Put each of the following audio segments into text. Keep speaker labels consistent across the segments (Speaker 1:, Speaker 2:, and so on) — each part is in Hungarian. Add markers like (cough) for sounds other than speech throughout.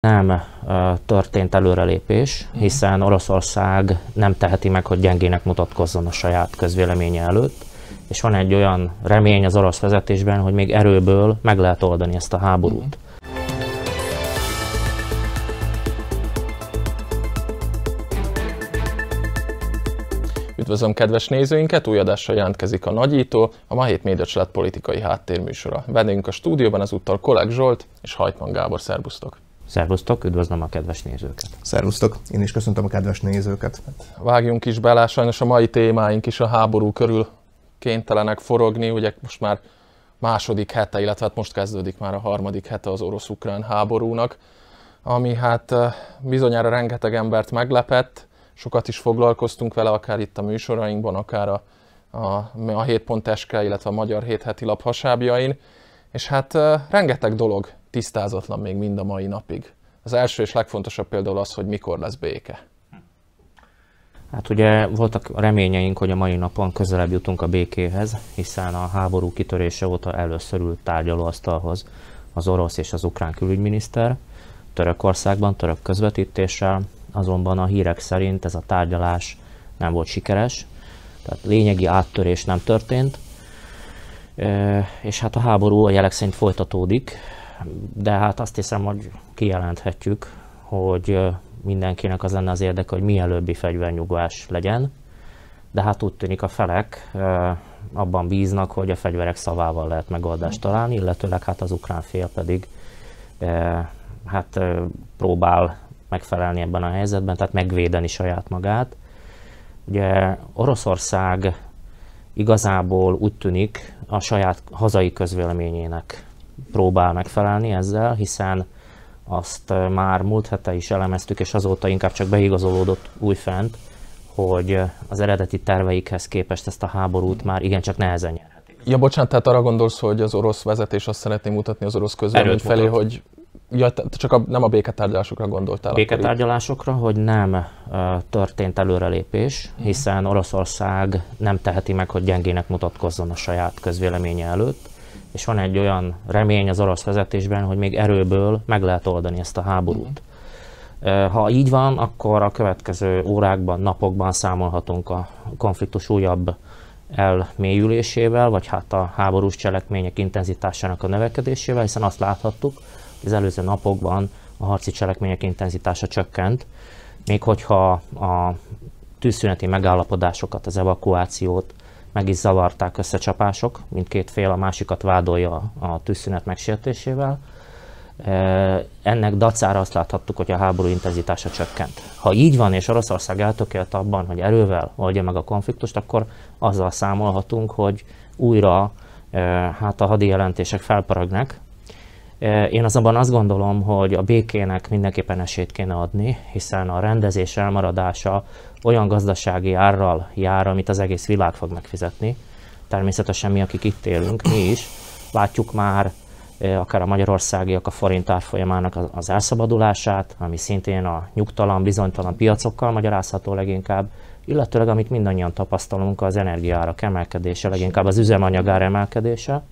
Speaker 1: nem történt előrelépés, mhm. hiszen Oroszország nem teheti meg, hogy gyengének mutatkozzon a saját közvéleménye előtt, és van egy olyan remény az orosz vezetésben, hogy még erőből meg lehet oldani ezt a háborút. Mhm.
Speaker 2: Üdvözlöm kedves nézőinket, új adással jelentkezik a Nagyító, a ma hét médiacsalád politikai háttérműsora. Vennünk a stúdióban ezúttal Kolek Zsolt és Hajtman Gábor, szerbusztok! Szervusztok, üdvözlöm a kedves nézőket.
Speaker 3: Szervusztok, én is köszöntöm a kedves nézőket.
Speaker 2: Vágjunk is bele, sajnos a mai témáink is a háború körül kénytelenek forogni, ugye most már második hete, illetve hát most kezdődik már a harmadik hete az orosz-ukrán háborúnak, ami hát eh, bizonyára rengeteg embert meglepett, sokat is foglalkoztunk vele, akár itt a műsorainkban, akár a, a, a 7.sk, illetve a Magyar 7 heti lap hasábjain, és hát eh, rengeteg dolog tisztázatlan még mind a mai napig. Az első és legfontosabb például az, hogy mikor lesz béke.
Speaker 1: Hát ugye voltak reményeink, hogy a mai napon közelebb jutunk a békéhez, hiszen a háború kitörése óta először ült tárgyalóasztalhoz az orosz és az ukrán külügyminiszter Törökországban, török közvetítéssel, azonban a hírek szerint ez a tárgyalás nem volt sikeres, tehát lényegi áttörés nem történt, és hát a háború a jelek szerint folytatódik, de hát azt hiszem, hogy kijelenthetjük, hogy mindenkinek az lenne az érdeke, hogy mielőbbi fegyvernyugvás legyen, de hát úgy tűnik a felek abban bíznak, hogy a fegyverek szavával lehet megoldást találni, illetőleg hát az ukrán fél pedig hát próbál megfelelni ebben a helyzetben, tehát megvédeni saját magát. Ugye Oroszország igazából úgy tűnik a saját hazai közvéleményének próbál megfelelni ezzel, hiszen azt már múlt hete is elemeztük, és azóta inkább csak beigazolódott újfent, hogy
Speaker 2: az eredeti terveikhez képest ezt a háborút már igencsak nehezen nyerhetik. Ja, bocsánat, tehát arra gondolsz, hogy az orosz vezetés azt szeretné mutatni az orosz közvélemény felé, mutat. hogy Ja, te csak a, nem a béketárgyalásokra gondoltál. Béketárgyalásokra,
Speaker 1: hogy nem uh, történt előrelépés, hiszen Oroszország nem teheti meg, hogy gyengének mutatkozzon a saját közvéleménye előtt és van egy olyan remény az orosz vezetésben, hogy még erőből meg lehet oldani ezt a háborút. Mhm. Ha így van, akkor a következő órákban, napokban számolhatunk a konfliktus újabb elmélyülésével, vagy hát a háborús cselekmények intenzitásának a növekedésével, hiszen azt láthattuk, hogy az előző napokban a harci cselekmények intenzitása csökkent, még hogyha a tűzszüneti megállapodásokat, az evakuációt, meg is zavarták összecsapások, mindkét fél a másikat vádolja a tűzszünet megsértésével. Ennek dacára azt láthattuk, hogy a háború intenzitása csökkent. Ha így van, és Oroszország eltökélt abban, hogy erővel oldja meg a konfliktust, akkor azzal számolhatunk, hogy újra hát a hadi jelentések felparagnak, Eh, én azonban azt gondolom, hogy a békének mindenképpen esélyt kéne adni, hiszen a rendezés elmaradása olyan gazdasági árral jár, amit az egész világ fog megfizetni. Természetesen mi, akik itt élünk, mi is látjuk már eh, akár a magyarországiak a forint árfolyamának az elszabadulását, ami szintén a nyugtalan, bizonytalan piacokkal magyarázható leginkább, illetőleg amit mindannyian tapasztalunk az energiára emelkedése, leginkább az üzemanyagár emelkedése.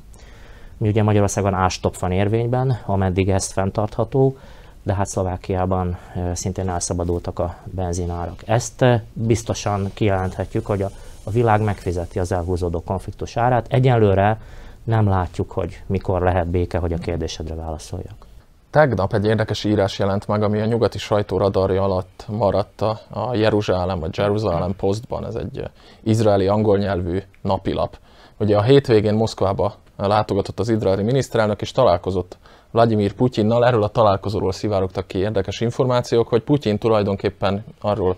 Speaker 1: Mi ugye Magyarországon ástop van érvényben, ameddig ezt fenntartható, de hát Szlovákiában szintén elszabadultak a benzinárak. Ezt biztosan kijelenthetjük, hogy a, a világ megfizeti az elhúzódó konfliktus árát. Egyenlőre nem látjuk, hogy mikor lehet béke, hogy a kérdésedre válaszoljak.
Speaker 2: Tegnap egy érdekes írás jelent meg, ami a nyugati sajtó radarja alatt maradt a, a Jeruzsálem, a Jerusalem Postban, ez egy izraeli angol nyelvű napilap. Ugye a hétvégén Moszkvába látogatott az izraeli miniszterelnök, és találkozott Vladimir Putyinnal. Erről a találkozóról szivárogtak ki érdekes információk, hogy Putyin tulajdonképpen arról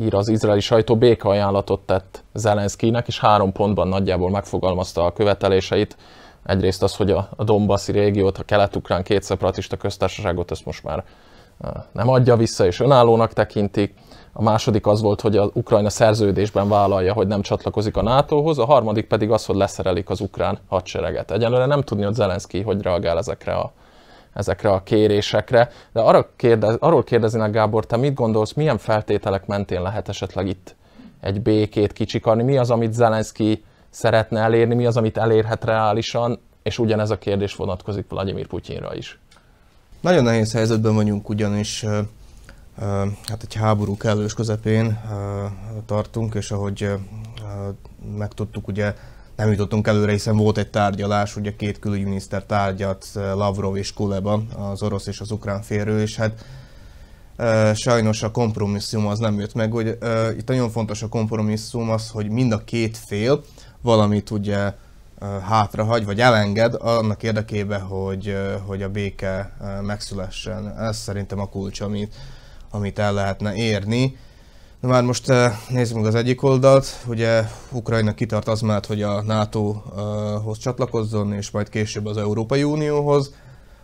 Speaker 2: ír az izraeli sajtó, békaajánlatot tett Zelenszkinek, és három pontban nagyjából megfogalmazta a követeléseit. Egyrészt az, hogy a Dombaszi régiót, a kelet-ukrán két szeparatista köztársaságot, ezt most már eh, nem adja vissza és önállónak tekintik. A második az volt, hogy az Ukrajna szerződésben vállalja, hogy nem csatlakozik a NATO-hoz, a harmadik pedig az, hogy leszerelik az ukrán hadsereget. Egyelőre nem tudni, hogy Zelenszky hogy reagál ezekre a, ezekre a kérésekre, de arra kérdez, arról kérdezni Gábor, te mit gondolsz, milyen feltételek mentén lehet esetleg itt egy békét kicsikarni, mi az, amit Zelenszky szeretne elérni, mi az, amit elérhet reálisan, és ugyanez a kérdés vonatkozik Vladimir Putyinra is.
Speaker 3: Nagyon nehéz helyzetben vagyunk, ugyanis hát egy háború kellős közepén tartunk, és ahogy megtudtuk, ugye nem jutottunk előre, hiszen volt egy tárgyalás, ugye két külügyminiszter tárgyalt Lavrov és Kuleba, az orosz és az ukrán félről, és hát sajnos a kompromisszum az nem jött meg, hogy itt nagyon fontos a kompromisszum az, hogy mind a két fél valamit ugye hátrahagy, vagy elenged annak érdekében, hogy, hogy a béke megszülessen. Ez szerintem a kulcs, amit amit el lehetne érni. Na már most eh, nézzük meg az egyik oldalt, ugye Ukrajna kitart az mellett, hogy a NATO-hoz eh, csatlakozzon, és majd később az Európai Unióhoz,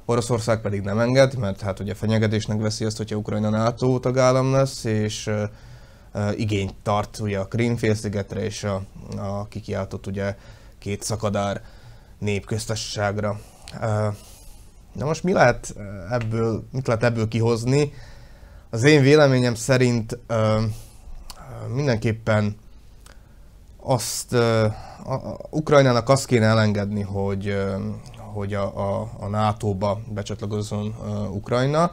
Speaker 3: Oroszország pedig nem enged, mert hát ugye fenyegetésnek veszi azt, hogyha Ukrajna NATO tagállam lesz, és eh, igényt tart ugye a Krímfélszigetre és a, a kikiáltott ugye két szakadár népköztársaságra. Na most mi lehet ebből, mit lehet ebből kihozni? az én véleményem szerint ö, mindenképpen azt ö, a, Ukrajnának azt kéne elengedni, hogy, ö, hogy a, a, a NATO-ba becsatlakozzon ö, Ukrajna.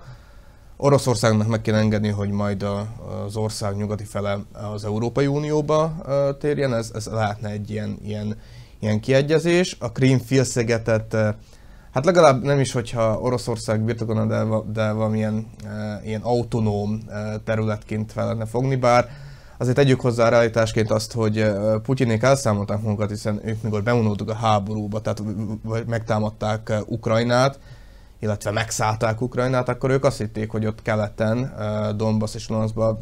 Speaker 3: Oroszországnak meg kell engedni, hogy majd a, az ország nyugati fele az Európai Unióba ö, térjen, ez, ez lehetne egy ilyen, ilyen, ilyen kiegyezés. A Krím félszigetet Hát legalább nem is, hogyha Oroszország birtokona, de, de valamilyen e, ilyen autonóm e, területként fel lenne fogni, bár azért tegyük hozzá realitásként azt, hogy e, Putyinék elszámolták magukat, hiszen ők mikor bevonultak a háborúba, tehát vagy megtámadták e, Ukrajnát, illetve megszállták Ukrajnát, akkor ők azt hitték, hogy ott keleten, e, Donbass és Lanszban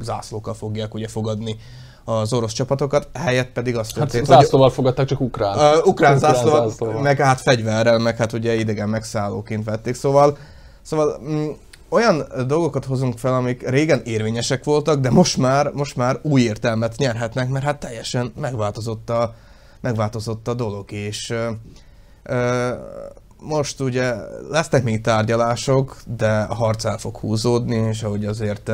Speaker 3: zászlókkal fogják ugye fogadni az orosz csapatokat, helyett pedig azt hát történt, hát, hogy... zászlóval fogadták, csak ukrán. Uh, ukrán, ukrán zászlóval, zászlóval, meg hát fegyverrel, meg hát ugye idegen megszállóként vették, szóval, szóval m- mm, olyan dolgokat hozunk fel, amik régen érvényesek voltak, de most már, most már új értelmet nyerhetnek, mert hát teljesen megváltozott a, megváltozott a dolog, és ö, most ugye lesznek még tárgyalások, de a harc el fog húzódni, és ahogy azért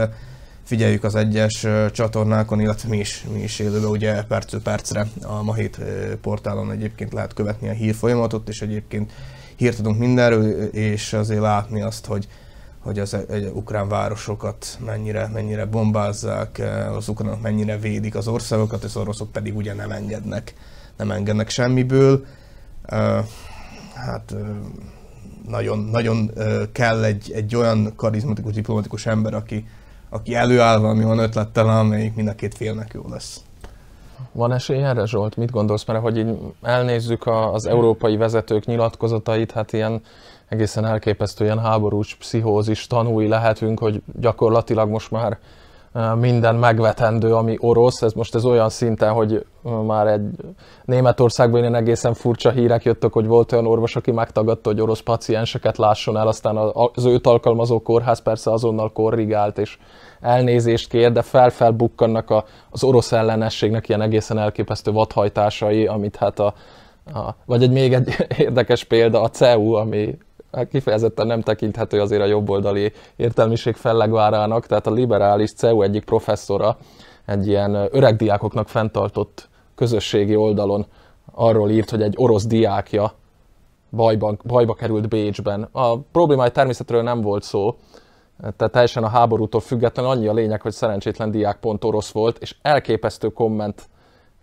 Speaker 3: figyeljük az egyes csatornákon, illetve mi is, mi is élőben, ugye percről percre a Mahit portálon egyébként lehet követni a hírfolyamatot, és egyébként hírt adunk mindenről, és azért látni azt, hogy hogy az egy, ukrán városokat mennyire, mennyire bombázzák, az ukránok mennyire védik az országokat, és az oroszok pedig ugye nem engednek, nem engednek semmiből. Hát nagyon, nagyon kell egy, egy olyan karizmatikus, diplomatikus ember, aki, aki előáll valami olyan ötlettel, amelyik mind a két félnek jó lesz.
Speaker 2: Van esély erre, Zsolt? Mit gondolsz? Mert hogy így elnézzük a, az európai vezetők nyilatkozatait, hát ilyen egészen elképesztő, ilyen háborús, pszichózis tanúi lehetünk, hogy gyakorlatilag most már minden megvetendő, ami orosz. Ez most ez olyan szinten, hogy már egy Németországban ilyen egészen furcsa hírek jöttek, hogy volt olyan orvos, aki megtagadta, hogy orosz pacienseket lásson el, aztán az őt alkalmazó kórház persze azonnal korrigált, és elnézést kér, de felfelbukkannak a, az orosz ellenességnek ilyen egészen elképesztő vadhajtásai, amit hát a, a vagy egy még egy (laughs) érdekes példa, a CEU, ami Hát kifejezetten nem tekinthető azért a jobboldali értelmiség fellegvárának, tehát a liberális CEU egyik professzora egy ilyen öreg diákoknak fenntartott közösségi oldalon arról írt, hogy egy orosz diákja bajban, bajba került Bécsben. A problémája természetről nem volt szó, tehát teljesen a háborútól függetlenül annyi a lényeg, hogy szerencsétlen diák pont orosz volt, és elképesztő komment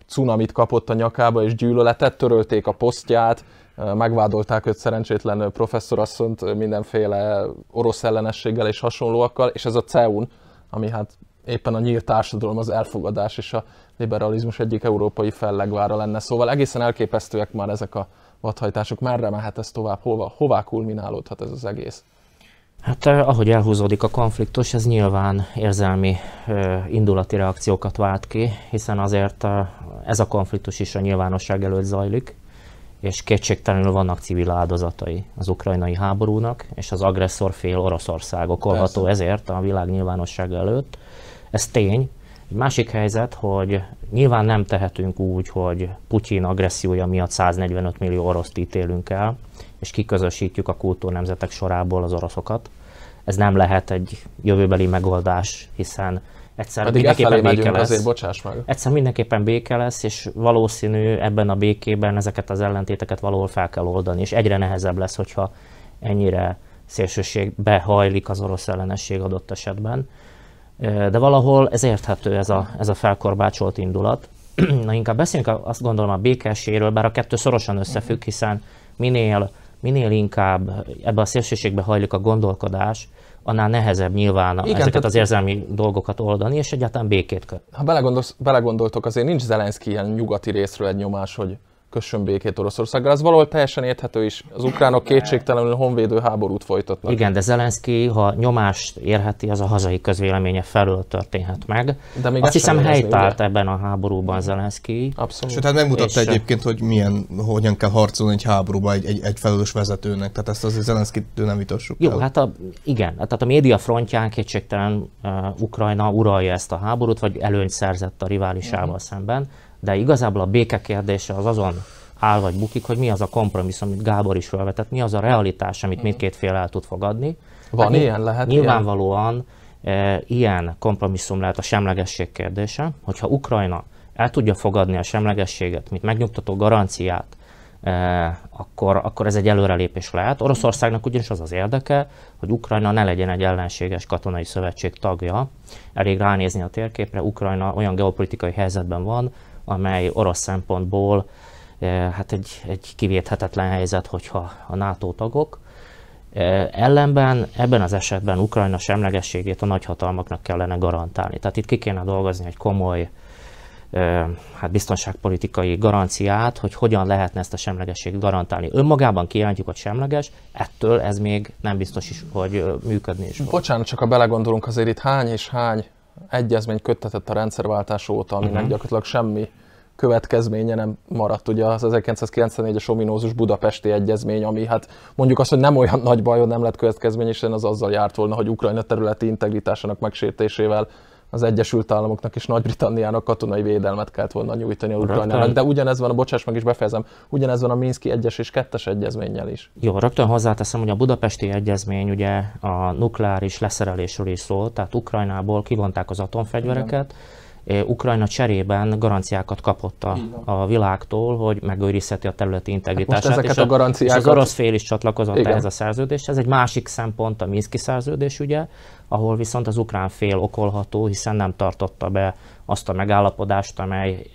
Speaker 2: cunamit kapott a nyakába, és gyűlöletet törölték a posztját, megvádolták őt szerencsétlen professzorasszont mindenféle orosz ellenességgel és hasonlóakkal, és ez a CEUN, ami hát éppen a nyílt társadalom, az elfogadás és a liberalizmus egyik európai fellegvára lenne. Szóval egészen elképesztőek már ezek a vadhajtások. Merre mehet ez tovább? Hova, hová kulminálódhat ez az egész?
Speaker 1: Hát eh, ahogy elhúzódik a konfliktus, ez nyilván érzelmi eh, indulati reakciókat vált ki, hiszen azért eh, ez a konfliktus is a nyilvánosság előtt zajlik, és kétségtelenül vannak civil áldozatai az ukrajnai háborúnak, és az agresszor fél Oroszország okolható Persze. ezért a világ nyilvánosság előtt. Ez tény. Egy másik helyzet, hogy nyilván nem tehetünk úgy, hogy Putyin agressziója miatt 145 millió oroszt ítélünk el, és kiközösítjük a kultúrnemzetek sorából az oroszokat. Ez nem lehet egy jövőbeli megoldás, hiszen egyszer Pedig e mindenképpen béke lesz. Azért, bocsáss meg. Egyszer mindenképpen béke lesz, és valószínű ebben a békében ezeket az ellentéteket valahol fel kell oldani, és egyre nehezebb lesz, hogyha ennyire szélsőségbe hajlik az orosz ellenesség adott esetben. De valahol ez érthető, ez a, ez a felkorbácsolt indulat. (clears throat) Na inkább beszéljünk azt gondolom a békeséről, bár a kettő szorosan összefügg, mhm. hiszen minél, minél inkább ebbe a szélsőségbe hajlik a gondolkodás, annál nehezebb nyilván Igen, ezeket tehát... az érzelmi dolgokat oldani, és egyáltalán békét köt.
Speaker 2: Ha belegondoltok, azért nincs Zelenszky ilyen nyugati részről egy nyomás, hogy kössön békét Oroszországgal. Ez valahol teljesen érthető is. Az ukránok kétségtelenül honvédő háborút folytatnak. Igen,
Speaker 1: de Zelenszky, ha nyomást érheti, az a hazai közvéleménye felől történhet meg. De még Azt hiszem helytárt ebben a háborúban Zelenszky. Abszolút. Sőt, hát megmutatta és... egyébként,
Speaker 3: hogy milyen, hogyan kell harcolni egy háborúba egy, egy, egy felelős vezetőnek. Tehát ezt azért Zelenszkitől nem vitassuk Jó, el. hát
Speaker 1: a, igen, tehát a média frontján kétségtelen uh, Ukrajna uralja ezt a háborút, vagy előnyt szerzett a riválisával mm. szemben de igazából a béke kérdése az azon áll vagy bukik, hogy mi az a kompromisszum, amit Gábor is felvetett, mi az a realitás, amit mhm. mindkét fél el tud fogadni.
Speaker 2: Van hát ilyen, lehet
Speaker 1: Nyilvánvalóan ilyen? E, ilyen kompromisszum lehet a semlegesség kérdése, hogyha Ukrajna el tudja fogadni a semlegességet, mint megnyugtató garanciát, e, akkor, akkor ez egy előrelépés lehet. Oroszországnak ugyanis az az érdeke, hogy Ukrajna ne legyen egy ellenséges katonai szövetség tagja. Elég ránézni a térképre, Ukrajna olyan geopolitikai helyzetben van, amely orosz szempontból eh, hát egy, egy kivéthetetlen helyzet, hogyha a NATO tagok. Eh, ellenben ebben az esetben Ukrajna semlegességét a nagyhatalmaknak kellene garantálni. Tehát itt ki kéne dolgozni egy komoly eh, hát biztonságpolitikai garanciát, hogy hogyan lehetne ezt a semlegességet garantálni. Önmagában
Speaker 2: kijelentjük, hogy semleges, ettől ez még nem biztos is, hogy működni is. Bocsánat, csak ha belegondolunk, azért itt hány és hány egyezmény köttetett a rendszerváltás óta, aminek uh-huh. gyakorlatilag semmi következménye nem maradt. Ugye az 1994-es ominózus budapesti egyezmény, ami hát mondjuk azt, hogy nem olyan nagy baj, hogy nem lett következmény, és az azzal járt volna, hogy Ukrajna területi integritásának megsértésével az Egyesült Államoknak és Nagy-Britanniának katonai védelmet kellett volna nyújtani a Ukrajnának. De ugyanez van, a bocsáss meg is befejezem, ugyanez van a Minszki 1 és 2 egyezménnyel is.
Speaker 1: Jó, rögtön hozzáteszem, hogy a budapesti egyezmény ugye a nukleáris leszerelésről is szól, tehát Ukrajnából kivonták az atomfegyvereket, Igen Ukrajna cserében garanciákat kapott a, a világtól, hogy megőrizheti a területi integritását. Hát most ezeket és, a, a garanciákat... és az orosz fél is csatlakozott Igen. ehhez a szerződéshez. Ez egy másik szempont a Minszki szerződés ugye, ahol viszont az ukrán fél okolható, hiszen nem tartotta be azt a megállapodást, amely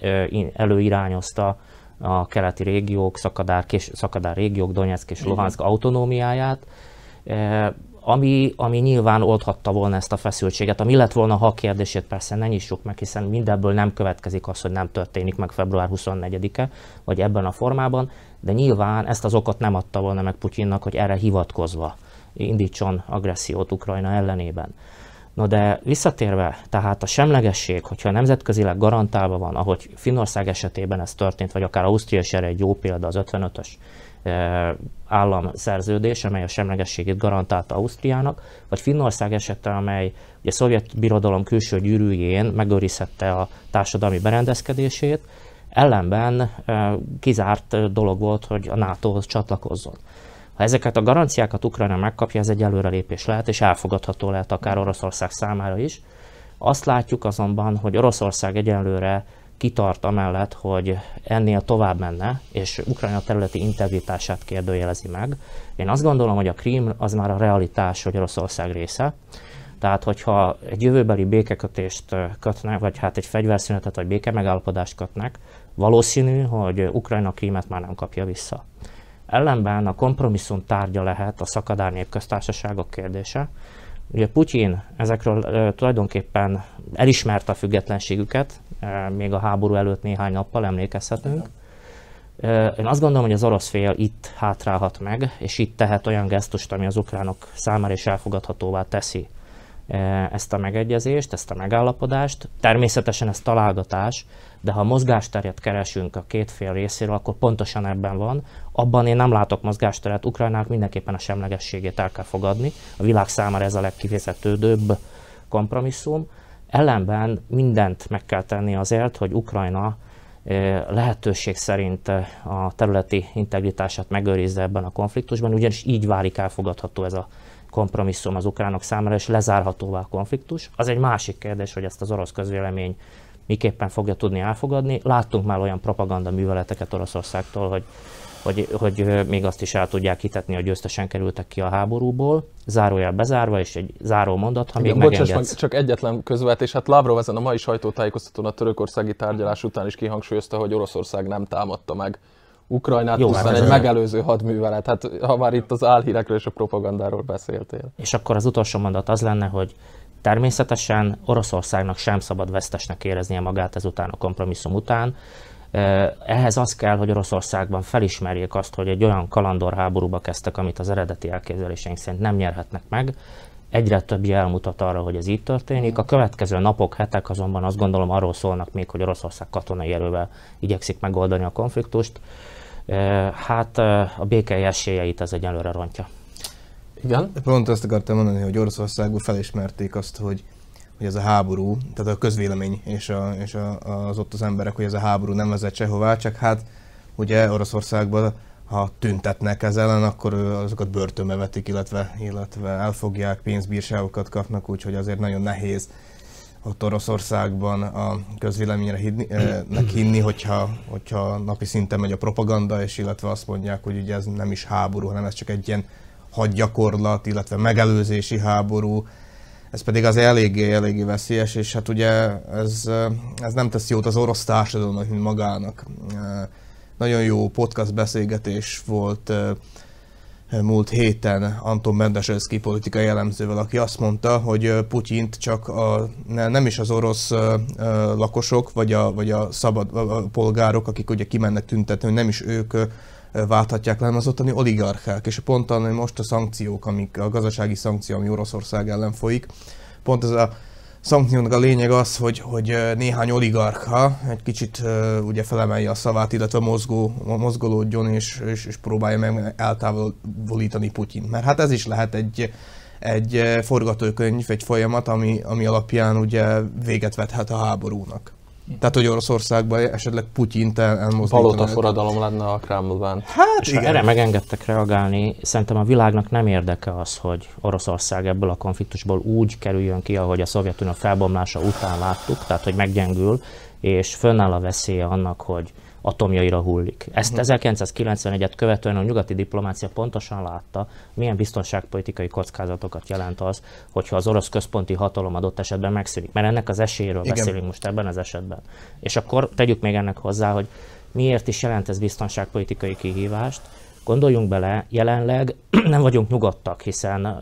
Speaker 1: előirányozta a keleti régiók, szakadár, kés, szakadár régiók, Donetsk és Luhansk autonómiáját ami, ami nyilván oldhatta volna ezt a feszültséget. Ami lett volna, ha a kérdését persze ne nyissuk meg, hiszen mindebből nem következik az, hogy nem történik meg február 24-e, vagy ebben a formában, de nyilván ezt az okot nem adta volna meg Putyinnak, hogy erre hivatkozva indítson agressziót Ukrajna ellenében. No de visszatérve, tehát a semlegesség, hogyha nemzetközileg garantálva van, ahogy Finország esetében ez történt, vagy akár Ausztria is erre egy jó példa, az 55-ös államszerződés, amely a semlegességét garantálta Ausztriának, vagy Finnország esete, amely ugye a szovjet birodalom külső gyűrűjén megőrizhette a társadalmi berendezkedését, ellenben kizárt dolog volt, hogy a NATO-hoz csatlakozzon. Ha ezeket a garanciákat Ukrajna megkapja, ez egy előrelépés lehet, és elfogadható lehet akár Oroszország számára is. Azt látjuk azonban, hogy Oroszország egyelőre kitart amellett, hogy ennél tovább menne, és Ukrajna területi integritását kérdőjelezi meg. Én azt gondolom, hogy a krím az már a realitás, hogy Oroszország része. Tehát, hogyha egy jövőbeli békekötést kötnek, vagy hát egy fegyverszünetet, vagy megállapodást kötnek, valószínű, hogy Ukrajna krímet már nem kapja vissza. Ellenben a kompromisszum tárgya lehet a szakadár népköztársaságok kérdése. Ugye Putyin ezekről tulajdonképpen elismerte a függetlenségüket, még a háború előtt néhány nappal emlékezhetünk. Én azt gondolom, hogy az orosz fél itt hátrálhat meg, és itt tehet olyan gesztust, ami az ukránok számára is elfogadhatóvá teszi ezt a megegyezést, ezt a megállapodást. Természetesen ez találgatás, de ha mozgásteret keresünk a két fél részéről, akkor pontosan ebben van. Abban én nem látok mozgásteret. Ukrajnának mindenképpen a semlegességét el kell fogadni. A világ számára ez a legkifizetődőbb kompromisszum. Ellenben mindent meg kell tenni azért, hogy Ukrajna lehetőség szerint a területi integritását megőrizze ebben a konfliktusban, ugyanis így válik elfogadható ez a kompromisszum az ukránok számára, és lezárhatóvá a konfliktus. Az egy másik kérdés, hogy ezt az orosz közvélemény miképpen fogja tudni elfogadni. Láttunk már olyan propaganda műveleteket Oroszországtól, hogy hogy, hogy még azt is el tudják hitetni, hogy győztesen kerültek ki a háborúból. Zárójel bezárva, és egy záró mondat, ha Igen, még bocsás, meg
Speaker 2: csak egyetlen közvetés. Hát Lavrov ezen a mai sajtótájékoztatón a törökországi tárgyalás után is kihangsúlyozta, hogy Oroszország nem támadta meg Ukrajnát, Jó, pusztán hát egy megelőző hadművelet. Hát ha már itt az álhírekről és a propagandáról beszéltél.
Speaker 1: És akkor az utolsó mondat az lenne, hogy Természetesen Oroszországnak sem szabad vesztesnek éreznie magát ezután a kompromisszum után, ehhez az kell, hogy Oroszországban felismerjék azt, hogy egy olyan kalandorháborúba kezdtek, amit az eredeti elképzeléseink szerint nem nyerhetnek meg, egyre több jel mutat arra, hogy ez így történik. A következő napok, hetek azonban azt gondolom arról szólnak még, hogy Oroszország katonai erővel igyekszik megoldani a konfliktust. Hát a béke esélyeit ez egyelőre rontja.
Speaker 3: Igen. Pont azt akartam mondani, hogy Oroszországban felismerték azt, hogy hogy ez a háború, tehát a közvélemény és, a, és a, az ott az emberek, hogy ez a háború nem vezet sehová, csak hát ugye Oroszországban ha tüntetnek ez ellen, akkor azokat börtönbe vetik, illetve, illetve elfogják, pénzbírságokat kapnak, úgyhogy azért nagyon nehéz ott Oroszországban a közvéleményre hinni, hinni hogyha, hogyha napi szinten megy a propaganda, és illetve azt mondják, hogy ugye ez nem is háború, hanem ez csak egy ilyen hadgyakorlat, illetve megelőzési háború, ez pedig az eléggé, eléggé veszélyes, és hát ugye ez, ez nem tesz jót az orosz társadalomnak, mint magának. Eh, nagyon jó podcast beszélgetés volt eh, múlt héten Anton Mendeselszki politikai elemzővel, aki azt mondta, hogy eh, Putyint csak a, nem is az orosz lakosok, vagy a, vagy a szabad a polgárok, akik ugye kimennek tüntetni, nem is ők válthatják le, az ottani oligarchák, és pont a, most a szankciók, amik a gazdasági szankció, ami Oroszország ellen folyik, pont ez a szankciónak a lényeg az, hogy, hogy néhány oligarcha egy kicsit ugye felemelje a szavát, illetve mozgó, mozgolódjon és, és, és próbálja meg eltávolítani Putyint. Mert hát ez is lehet egy, egy forgatókönyv, egy folyamat, ami, ami alapján ugye véget vethet a háborúnak. Tehát, hogy Oroszországban
Speaker 1: esetleg Putyint elmozdítani. Palota
Speaker 2: forradalom lenne a Kremlben. Hát És igen. erre megengedtek
Speaker 1: reagálni, szerintem a világnak nem érdeke az, hogy Oroszország ebből a konfliktusból úgy kerüljön ki, ahogy a Szovjetunió felbomlása után láttuk, tehát hogy meggyengül, és fönnáll a veszélye annak, hogy atomjaira hullik. Ezt uh-huh. Mhm. 1991-et követően a nyugati diplomácia pontosan látta, milyen biztonságpolitikai kockázatokat jelent az, hogyha az orosz központi hatalom adott esetben megszűnik. Mert ennek az esélyéről Igen. beszélünk most ebben az esetben. És akkor tegyük még ennek hozzá, hogy miért is jelent ez biztonságpolitikai kihívást, Gondoljunk bele, jelenleg (clears throat) nem vagyunk nyugodtak, hiszen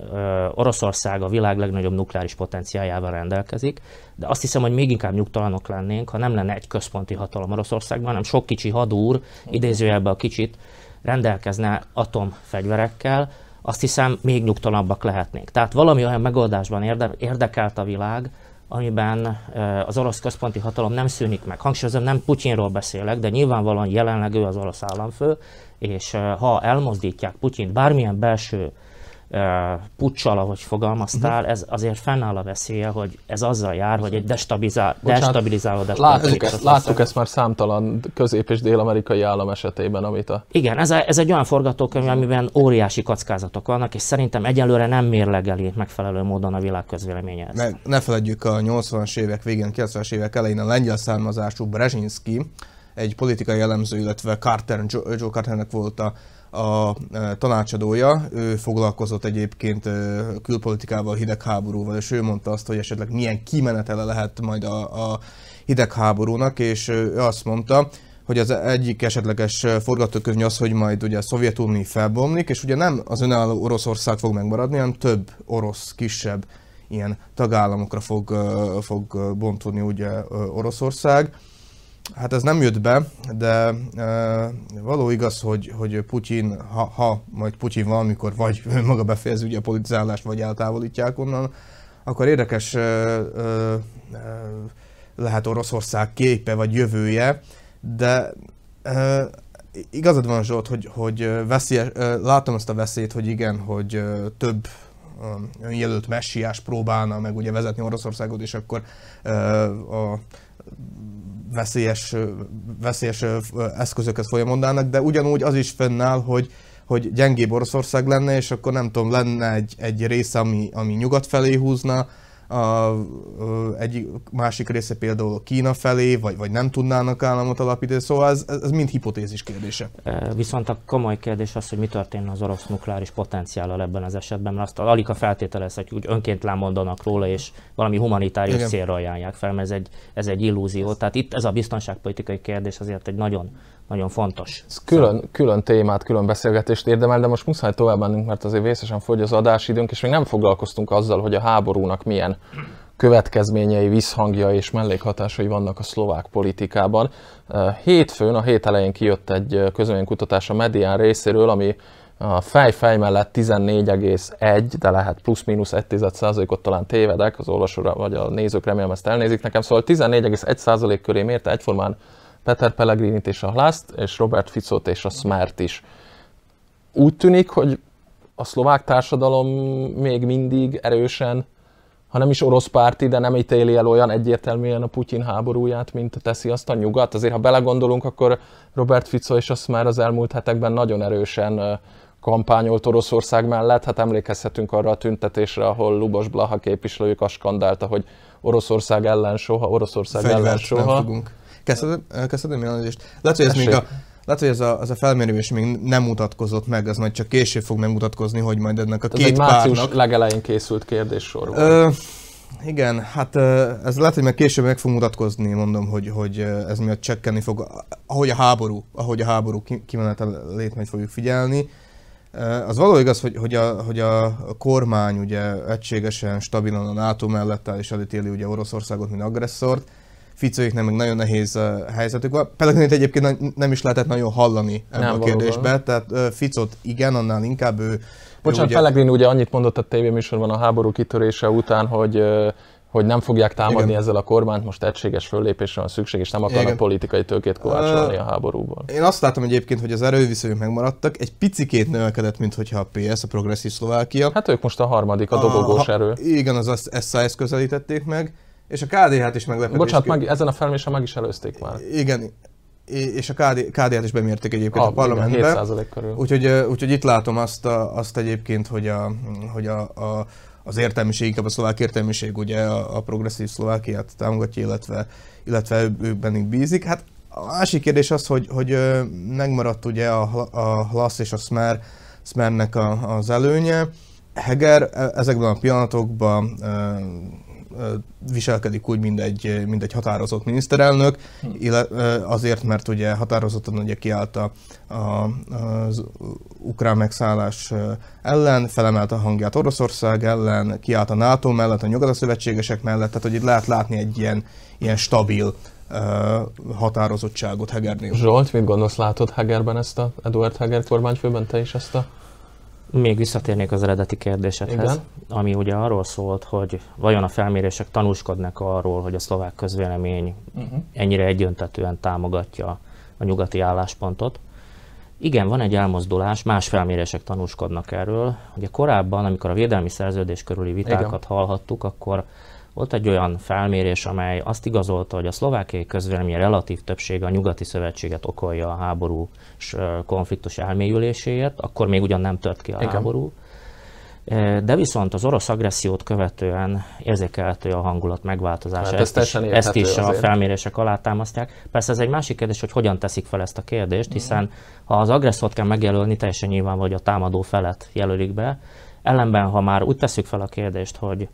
Speaker 1: Oroszország a világ legnagyobb nukleáris potenciájával rendelkezik, de azt hiszem, hogy még inkább nyugtalanok lennénk, ha nem lenne egy központi hatalom Oroszországban, hanem sok kicsi hadúr, idézőjelben a kicsit, rendelkezne atomfegyverekkel, azt hiszem még nyugtalanabbak lehetnénk. Tehát valami olyan megoldásban érde, érdekelt a világ, amiben az orosz központi hatalom nem szűnik meg. Hangsúlyozom, nem Putyinról beszélek, de nyilvánvalóan jelenleg ő az orosz államfő, és ha elmozdítják Putyint bármilyen belső puccsal, ahogy fogalmaztál, mhm. ez azért fennáll a
Speaker 2: veszélye, hogy ez azzal jár, hogy egy destabilizál, Bocsánat, destabilizálódás. Láttuk, ezt, láttuk ezt már számtalan közép- és dél-amerikai állam esetében, amit a... Igen, ez, a, ez
Speaker 1: egy olyan forgatókönyv, amiben óriási kockázatok vannak, és szerintem egyelőre nem mérlegeli megfelelő módon a világ közvéleménye ezt.
Speaker 3: Ne, ne feledjük a 80-as évek végén, 90-as évek elején a lengyel származású Brezsinski, egy politikai elemző, illetve Carter, Joe, Carternek volt a, a e, tanácsadója, ő foglalkozott egyébként e, külpolitikával, hidegháborúval, és ő mondta azt, hogy esetleg milyen kimenetele lehet majd a, a hidegháborúnak, és ő azt mondta, hogy az egyik esetleges forgatókönyv az, hogy majd ugye a Szovjetunió felbomlik, és ugye nem az önálló Oroszország fog megmaradni, hanem több orosz, kisebb ilyen tagállamokra fog, e, fog bontódni ugye Oroszország Hát ez nem jött be, de uh, való igaz, hogy, hogy Putyin, ha, ha majd Putyin valamikor vagy (laughs) maga befejezi ugye a politizálást, vagy eltávolítják onnan, akkor érdekes uh, uh, lehet Oroszország képe vagy jövője, de uh, igazad van Zsolt, hogy, hogy veszélyes, uh, látom ezt a veszélyt, hogy igen, hogy uh, több önjelölt messiás próbálna meg ugye vezetni Oroszországot, és akkor uh, a veszélyes, veszélyes eszközöket folyamondának, de ugyanúgy az is fennáll, hogy, hogy gyengébb Oroszország lenne, és akkor nem tudom, lenne egy, egy rész, ami, ami nyugat felé húzna, a, egy másik része például Kína felé, vagy, vagy nem tudnának államot alapítani, szóval ez, ez mind hipotézis
Speaker 1: kérdése. Viszont a komoly kérdés az, hogy mi történne az orosz nukleáris potenciállal ebben az esetben, mert azt alig a feltételezhetjük, hogy önként lemondanak róla, és valami humanitárius Igen. célra ajánlják fel, mert ez egy, ez egy illúzió. Tehát itt ez a biztonságpolitikai
Speaker 2: kérdés azért egy nagyon nagyon fontos. Ez külön, külön témát, külön beszélgetést érdemel, de most muszáj tovább mennünk, mert azért vészesen fogy az adásidőnk, és még nem foglalkoztunk azzal, hogy a háborúnak milyen következményei, visszhangja és mellékhatásai vannak a szlovák politikában. Eh, hétfőn, a hét elején kijött egy eh, közönkutatás a Medián részéről, ami a fej-fej mellett 14,1, de lehet plusz-mínusz 1%-ot talán tévedek, az olvasóra vagy a nézők remélem ezt elnézik nekem, szóval 14,1% köré mérte egyformán Peter Pellegrinit és a Hlaszt, és Robert Ficot és a Smert is. Úgy tűnik, hogy a szlovák társadalom még mindig erősen, ha nem is orosz párti, de nem ítéli el olyan egyértelműen a Putyin háborúját, mint teszi azt a nyugat. Azért, ha belegondolunk, akkor Robert Fico és a már az elmúlt hetekben nagyon erősen kampányolt Oroszország mellett, hát emlékezhetünk arra a tüntetésre, ahol Lubos Blaha képviselőjük a skandálta, hogy Oroszország ellen soha, Oroszország Fegyvert ellen soha. Nem
Speaker 3: fogunk Kezdhetem, kezdhetem jelenlést. Lehet, hogy ez még a, lehet, hogy ez a, az a felmérés még nem mutatkozott meg, az majd csak később fog megmutatkozni, hogy majd ennek a ez két egy március párnak...
Speaker 2: legelején készült kérdéssor volt. Ö,
Speaker 3: igen, hát ez lehet, hogy meg később meg fog mutatkozni, mondom, hogy, hogy ez miatt csekkenni fog, ahogy a háború, ahogy a háború kimenetelét majd fogjuk figyelni. Az való igaz, hogy, hogy, a, hogy a kormány ugye egységesen, stabilan a NATO mellett áll és elítéli ugye Oroszországot, mint agresszort, Ficóiknek meg nagyon nehéz uh, helyzetük van. Pellegrinit egyébként nem is lehetett nagyon hallani ebben nem, a kérdésben, tehát uh, Ficot igen, annál
Speaker 2: inkább ő... Bocsánat, ugye... Pelegrin ugye annyit mondott a tévéműsorban a háború kitörése után, hogy uh, hogy nem fogják támadni Igen. ezzel a kormányt, most egységes föllépésre van szükség, és nem akarnak Igen. politikai tőkét kovácsolni uh, a háborúból.
Speaker 3: Én azt látom egyébként, hogy az erőviszonyok megmaradtak, egy picikét növekedett, mint hogyha a PS, a progresszív Szlovákia. Hát ők most a harmadik, a, a erő. Igen, az SAS közelítették meg és a KDH-t is meglepetés. Bocsánat, meg,
Speaker 2: ezen a felmérésen meg is előzték már. Igen,
Speaker 3: és a KD, KDH-t is bemérték egyébként a, a parlamentben. Igen, körül. Úgyhogy, úgyhogy itt látom azt, a, azt egyébként, hogy, a, hogy a, a, az értelmiség, inkább a szlovák értelmiség ugye a, a progresszív Szlovákiát támogatja, illetve, illetve ők bennünk bízik. Hát a másik kérdés az, hogy, hogy megmaradt ugye a, a Hlas és a Smer, Smernek a, az előnye. Heger e, ezekben a pillanatokban viselkedik úgy, mint egy, mint egy határozott miniszterelnök, hm. azért, mert ugye határozottan ugye kiállt a, a, az ukrán megszállás ellen, felemelte a hangját Oroszország ellen, kiállt a NATO mellett, a nyugat szövetségesek mellett, tehát hogy itt lehet látni egy ilyen, ilyen stabil határozottságot Hegernél.
Speaker 2: Zsolt, mit gondolsz, látod Hegerben ezt a Eduard Heger kormányfőben, te is ezt a még visszatérnék az eredeti kérdésedhez, Igen. ami ugye arról szólt, hogy vajon a
Speaker 1: felmérések tanúskodnak arról, hogy a szlovák közvélemény uh-huh. ennyire egyöntetően támogatja a nyugati álláspontot. Igen, van egy elmozdulás, más felmérések tanúskodnak erről. Ugye korábban, amikor a védelmi szerződés körüli vitákat Igen. hallhattuk, akkor volt egy olyan felmérés, amely azt igazolta, hogy a szlovákiai közvélemény relatív többsége a nyugati szövetséget okolja a háborús konfliktus elmélyüléséért, akkor még ugyan nem tört ki a Igen. háború. De viszont az orosz agressziót követően érzékelhető a hangulat megváltozása. Hát ezt, ezt ezt is azért. a felmérések alátámasztják. Persze ez egy másik kérdés, hogy hogyan teszik fel ezt a kérdést, mhm. hiszen ha az agresszort kell megjelölni, teljesen nyilván, hogy a támadó felet jelölik be. Ellenben, ha már úgy teszük fel a kérdést, hogy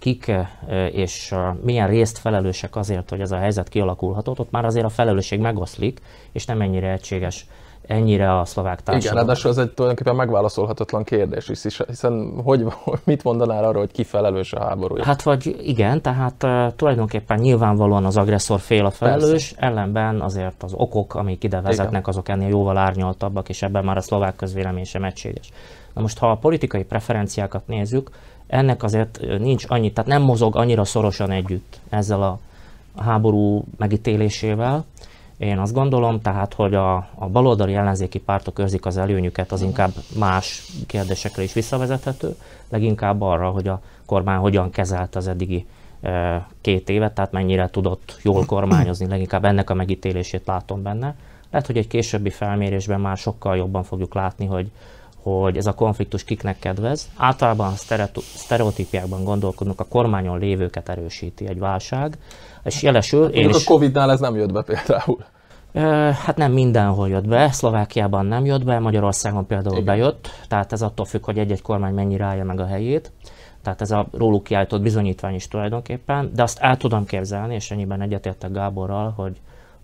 Speaker 1: kik e, és e, milyen részt felelősek azért, hogy ez a helyzet kialakulhatott, ott már azért a felelősség megoszlik, és nem ennyire egységes ennyire a szlovák társadalom. Igen, ráadásul
Speaker 2: ez egy tulajdonképpen megválaszolhatatlan kérdés is, hiszen hogy, (laughs) mit mondanál arra, hogy ki felelős a háború? Hát vagy
Speaker 1: igen, tehát e, tulajdonképpen nyilvánvalóan az agresszor fél a felelős, Persze.
Speaker 2: ellenben azért
Speaker 1: az okok, amik ide vezetnek, igen. azok ennél jóval árnyaltabbak, és ebben már a szlovák közvélemény sem egységes. Na most, ha a politikai preferenciákat nézzük, ennek azért nincs annyi, tehát nem mozog annyira szorosan együtt ezzel a háború megítélésével. Én azt gondolom, tehát, hogy a, a baloldali ellenzéki pártok őrzik az előnyüket, az inkább más kérdésekre is visszavezethető, leginkább arra, hogy a kormány hogyan kezelt az eddigi e, két évet, tehát mennyire tudott jól kormányozni, leginkább ennek a megítélését látom benne. Lehet, hogy egy későbbi felmérésben már sokkal jobban fogjuk látni, hogy hogy ez a konfliktus kiknek kedvez. Általában a sztereotípiákban gondolkodunk, a kormányon
Speaker 2: lévőket erősíti
Speaker 1: egy válság, és jelesül... Hát, és a
Speaker 2: Covid-nál ez nem jött be például.
Speaker 1: Hát nem mindenhol jött be, Szlovákiában nem jött be, Magyarországon például Igen. bejött, tehát ez attól függ, hogy egy-egy kormány mennyire állja meg a helyét. Tehát ez a róluk kiállított bizonyítvány is tulajdonképpen, de azt el tudom képzelni, és ennyiben egyetértek Gáborral, hogy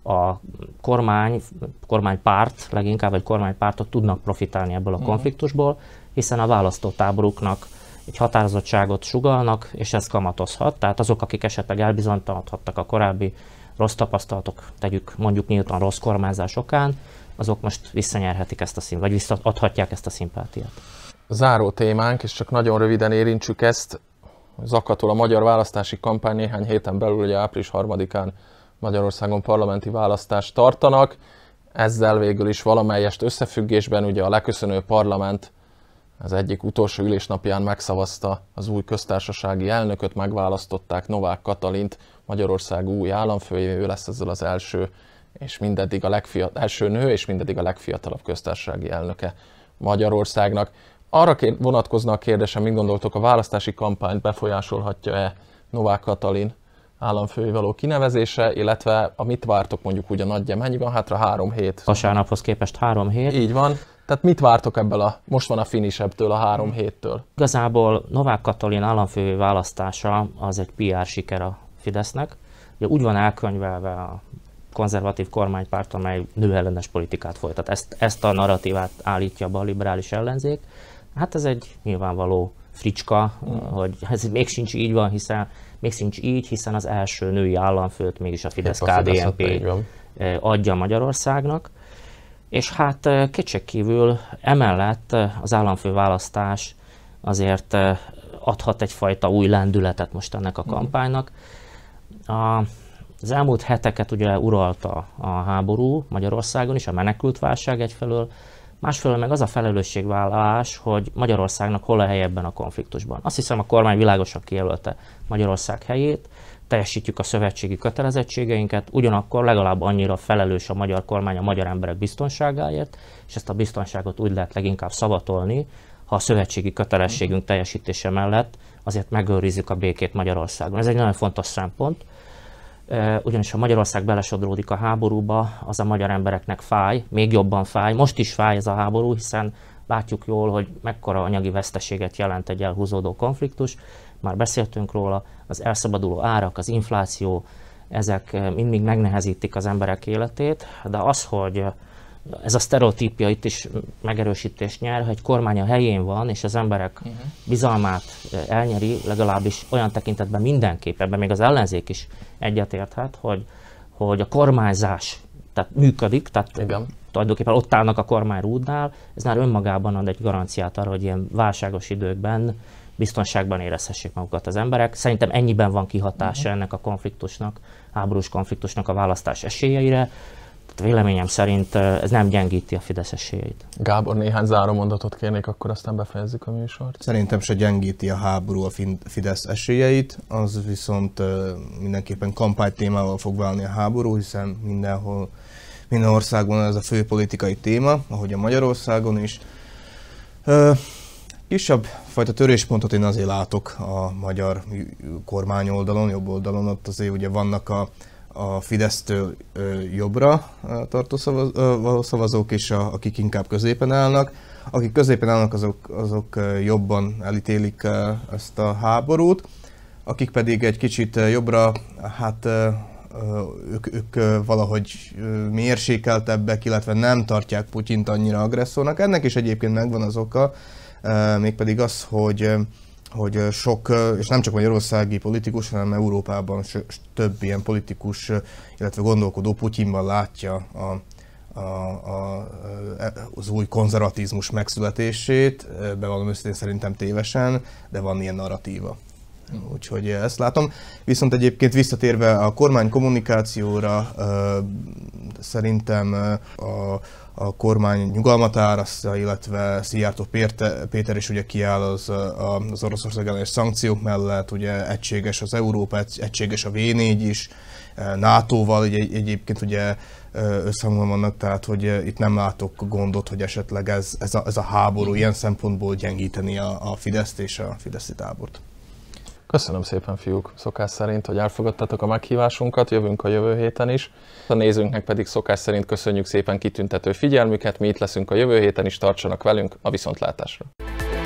Speaker 1: a kormány, kormánypárt leginkább, vagy kormánypártok tudnak profitálni ebből a mhm. konfliktusból, hiszen a választótáboruknak egy határozottságot sugalnak, és ez kamatozhat. Tehát azok, akik esetleg elbizonytalanodhattak a korábbi rossz tapasztalatok, tegyük mondjuk nyíltan rossz kormányzás okán, azok most visszanyerhetik ezt a szín, vagy visszaadhatják ezt a szimpátiát.
Speaker 2: Záró témánk, és csak nagyon röviden érintsük ezt, zakatol a magyar választási kampány néhány héten belül, ugye április harmadikán. Magyarországon parlamenti választást tartanak. Ezzel végül is valamelyest összefüggésben ugye a leköszönő parlament az egyik utolsó ülésnapján megszavazta az új köztársasági elnököt, megválasztották Novák Katalint, Magyarország új államfője ő lesz ezzel az első, és mindeddig a legfiat- első nő, és mindeddig a legfiatalabb köztársasági elnöke Magyarországnak. Arra vonatkozna a kérdésem, mit gondoltok, a választási kampányt befolyásolhatja-e Novák Katalin államfői való kinevezése, illetve amit vártok mondjuk ugye nagyja, mennyi van hátra? Három hét. Vasárnaphoz képest három hét. Így van. Tehát mit vártok ebből a, most van a finisebbtől, a három héttől? Igazából Novák Katalin államfői választása az egy
Speaker 1: PR siker a Fidesznek. Ugye úgy van elkönyvelve a konzervatív kormánypárt, amely nőellenes politikát folytat. Ezt, ezt a narratívát állítja be a liberális ellenzék. Hát ez egy nyilvánvaló fricska, mm. hogy ez még sincs így van, hiszen még sincs így, hiszen az első női államfőt mégis a fidesz KDNP hát eh, adja Magyarországnak. És hát eh, kétségkívül emellett eh, az államfő választás azért adhat egyfajta új lendületet most ennek a mm. kampánynak. A, az elmúlt heteket ugye uralta a háború Magyarországon is, a menekültválság egyfelől, másfelől meg az a felelősségvállalás, hogy Magyarországnak hol a helye ebben a konfliktusban. Azt hiszem a kormány világosan kijelölte Magyarország helyét, teljesítjük a szövetségi kötelezettségeinket, ugyanakkor legalább annyira felelős a magyar kormány a magyar emberek biztonságáért, és ezt a biztonságot úgy lehet leginkább szavatolni, ha a szövetségi kötelességünk teljesítése mellett azért megőrizzük a békét Magyarországon. Ez egy nagyon fontos szempont ugyanis ha Magyarország belesodródik a háborúba, az a magyar embereknek fáj, még jobban fáj. Most is fáj ez a háború, hiszen látjuk jól, hogy mekkora anyagi veszteséget jelent egy elhúzódó konfliktus. Már beszéltünk róla, az elszabaduló árak, az infláció, ezek mindig megnehezítik az emberek életét, de az, hogy ez a sztereotípia itt is megerősítést nyer, hogy kormány a helyén van, és az emberek uh-huh. bizalmát eh, elnyeri, legalábbis olyan tekintetben mindenképp, ebben még az ellenzék is egyetérthet, hogy, hogy a kormányzás tehát működik, tehát Igen. tulajdonképpen ott állnak a kormány rúdnál, ez már önmagában ad egy garanciát arra, hogy ilyen válságos időkben biztonságban érezhessék magukat az emberek. Szerintem ennyiben van kihatása mhm. ennek a konfliktusnak, háborús konfliktusnak a választás esélyeire, tehát véleményem szerint ez nem gyengíti a Fidesz esélyeit.
Speaker 2: Gábor, néhány záró mondatot kérnék, akkor aztán befejezzük a műsort. Szerintem
Speaker 1: se
Speaker 3: gyengíti a háború a Fidesz esélyeit, az viszont mindenképpen témával fog válni a háború, hiszen mindenhol, minden országban ez a fő politikai téma, ahogy a Magyarországon is. Kisebb fajta töréspontot én azért látok a magyar kormány oldalon, jobb oldalon, ott azért ugye vannak a a Fidesztől jobbra tartó szavaz, szavazók és a, akik inkább középen állnak. Akik középen állnak, azok, azok jobban elítélik ezt a háborút, akik pedig egy kicsit jobbra, hát ők, ők valahogy mérsékeltebbek, illetve nem tartják Putyint annyira agresszónak. Ennek is egyébként megvan az oka, mégpedig az, hogy hogy sok, és nem csak magyarországi politikus, hanem Európában több ilyen politikus, illetve gondolkodó Putyinban látja a, a, a, az új konzervatizmus megszületését, bevallom őszintén szerintem tévesen, de van ilyen narratíva. Úgyhogy eh, ezt látom. Viszont egyébként visszatérve a kormány kommunikációra, eh, szerintem eh, a, a kormány nyugalmat árasztja, illetve Szijjártó Péter is ugye kiáll az, az Oroszország ellenes szankciók mellett, ugye egységes az Európa, egységes a V4 is, NATO-val ugye, egyébként ugye összhangban vannak, tehát hogy itt nem látok gondot, hogy esetleg ez, ez, a, ez a háború ilyen szempontból gyengíteni a, a Fideszt és a Fideszi tábort.
Speaker 2: Köszönöm szépen, fiúk, szokás szerint, hogy elfogadtatok a meghívásunkat, jövünk a jövő héten is. A nézőnknek pedig szokás szerint köszönjük szépen kitüntető figyelmüket, mi itt leszünk a jövő héten is, tartsanak velünk, a viszontlátásra!